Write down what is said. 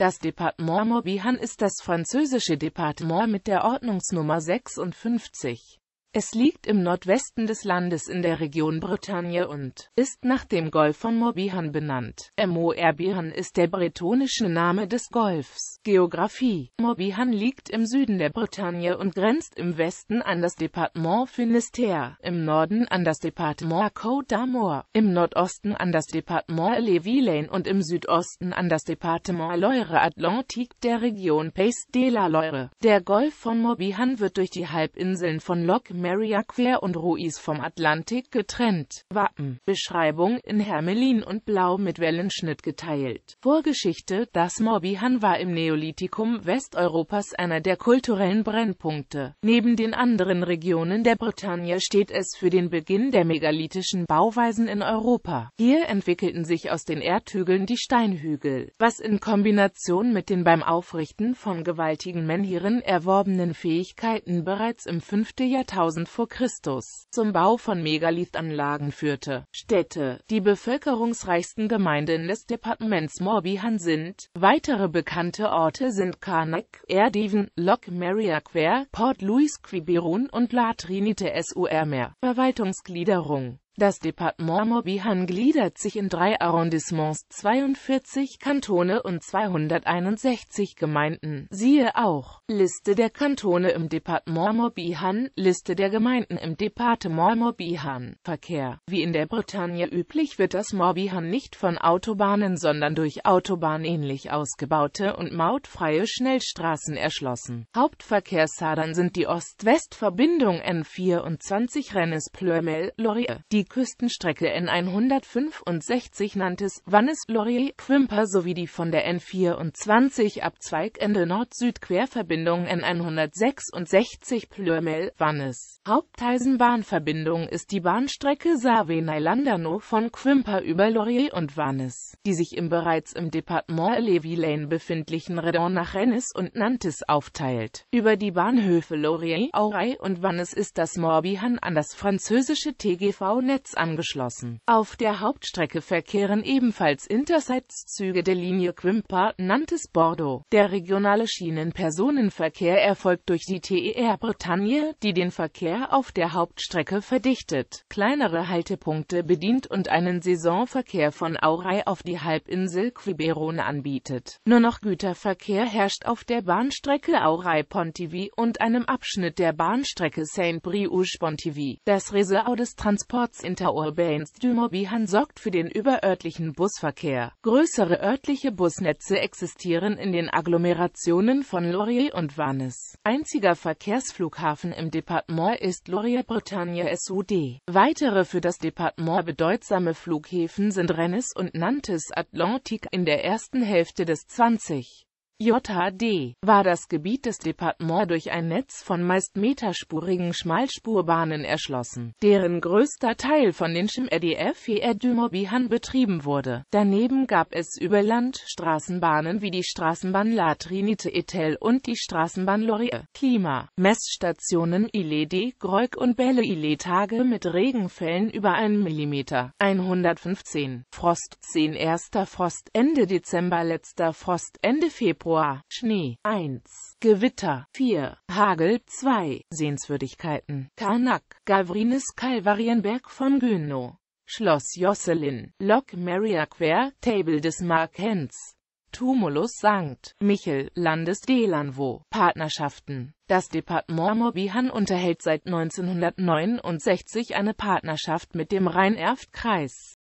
Das Departement Morbihan ist das französische Departement mit der Ordnungsnummer 56. Es liegt im Nordwesten des Landes in der Region Bretagne und ist nach dem Golf von Morbihan benannt. Morbihan ist der bretonische Name des Golfs. Geografie Morbihan liegt im Süden der Bretagne und grenzt im Westen an das Departement Finistère, im Norden an das Departement Côte d'Amour, im Nordosten an das Departement les Vilaines und im Südosten an das Departement Loire Atlantique der Region Pays de la Loire. Der Golf von Morbihan wird durch die Halbinseln von Loc Mary Aquer und Ruiz vom Atlantik getrennt. Wappen, Beschreibung, in Hermelin und Blau mit Wellenschnitt geteilt. Vorgeschichte, das Morbihan war im Neolithikum Westeuropas einer der kulturellen Brennpunkte. Neben den anderen Regionen der Bretagne steht es für den Beginn der megalithischen Bauweisen in Europa. Hier entwickelten sich aus den Erdhügeln die Steinhügel, was in Kombination mit den beim Aufrichten von gewaltigen Menhiren erworbenen Fähigkeiten bereits im 5. Jahrtausend 1000 v. Chr. zum Bau von Megalithanlagen führte. Städte, die bevölkerungsreichsten Gemeinden des Departements Morbihan sind. Weitere bekannte Orte sind Karnak, Erdeven, Loch Merriaquer, Port Louis Quiberon und La Trinite sur Mer. Verwaltungsgliederung das Departement Morbihan gliedert sich in drei Arrondissements, 42 Kantone und 261 Gemeinden. Siehe auch Liste der Kantone im Departement Morbihan, Liste der Gemeinden im Departement Morbihan. Verkehr Wie in der Bretagne üblich wird das Morbihan nicht von Autobahnen, sondern durch autobahnähnlich ausgebaute und mautfreie Schnellstraßen erschlossen. Hauptverkehrsadern sind die Ost-West-Verbindung N24 Rennes-Plömel, Laurier, die Küstenstrecke N165 Nantes-Vannes-Laurier-Quimper sowie die von der N24 abzweigende Nord-Süd-Querverbindung N166 Plömel-Vannes. Haupteisenbahnverbindung ist die Bahnstrecke savenay landerno von Quimper über Laurier und Vannes, die sich im bereits im Departement Lévis-Lane befindlichen Redon nach Rennes und Nantes aufteilt. Über die Bahnhöfe Laurier, Auray und Vannes ist das Morbihan an das französische TGV-Netz Netz angeschlossen. Auf der Hauptstrecke verkehren ebenfalls Intercites-Züge der Linie Quimper, Nantes Bordeaux. Der regionale Schienenpersonenverkehr erfolgt durch die TER Bretagne, die den Verkehr auf der Hauptstrecke verdichtet, kleinere Haltepunkte bedient und einen Saisonverkehr von Aurai auf die Halbinsel Quiberon anbietet. Nur noch Güterverkehr herrscht auf der Bahnstrecke aurai pontivy und einem Abschnitt der Bahnstrecke Saint-Brieuc-Pontivy. Das Resort des Transports Netz Interurbainstümobihan sorgt für den überörtlichen Busverkehr. Größere örtliche Busnetze existieren in den Agglomerationen von Laurier und Vannes. Einziger Verkehrsflughafen im Departement ist Laurier-Bretagne Sud. Weitere für das Departement bedeutsame Flughäfen sind Rennes und Nantes Atlantique in der ersten Hälfte des 20. JHD, war das Gebiet des Departements durch ein Netz von meist meterspurigen Schmalspurbahnen erschlossen, deren größter Teil von den CHMRDF et du Morbihan betrieben wurde. Daneben gab es über Land Straßenbahnen wie die Straßenbahn La Trinite et Tel und die Straßenbahn Lorie, Klima, Messstationen Ile-de und Belle-Ile Tage mit Regenfällen über 1 mm, 115, Frost 10 erster Frost Ende Dezember letzter Frost Ende Februar Februar, Schnee 1, Gewitter 4, Hagel 2, Sehenswürdigkeiten, Karnak, Gavrines Kalvarienberg von Günow, Schloss Josselin, Lok Maria Quer, Table des Markens, Tumulus Sankt Michel, Landes Delanvo, Partnerschaften. Das Departement Morbihan unterhält seit 1969 eine Partnerschaft mit dem Rhein-Erft-Kreis.